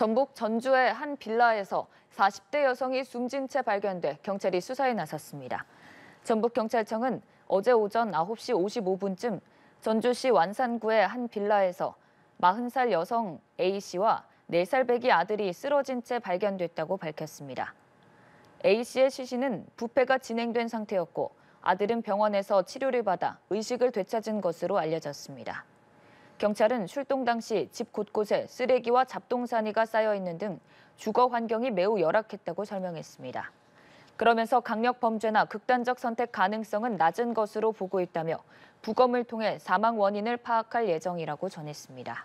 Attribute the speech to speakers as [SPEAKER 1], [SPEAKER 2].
[SPEAKER 1] 전북 전주의 한 빌라에서 40대 여성이 숨진 채 발견돼 경찰이 수사에 나섰습니다. 전북경찰청은 어제 오전 9시 55분쯤 전주시 완산구의 한 빌라에서 40살 여성 A씨와 4살 배기 아들이 쓰러진 채 발견됐다고 밝혔습니다. A씨의 시신은 부패가 진행된 상태였고 아들은 병원에서 치료를 받아 의식을 되찾은 것으로 알려졌습니다. 경찰은 출동 당시 집 곳곳에 쓰레기와 잡동사니가 쌓여 있는 등 주거 환경이 매우 열악했다고 설명했습니다. 그러면서 강력 범죄나 극단적 선택 가능성은 낮은 것으로 보고 있다며 부검을 통해 사망 원인을 파악할 예정이라고 전했습니다.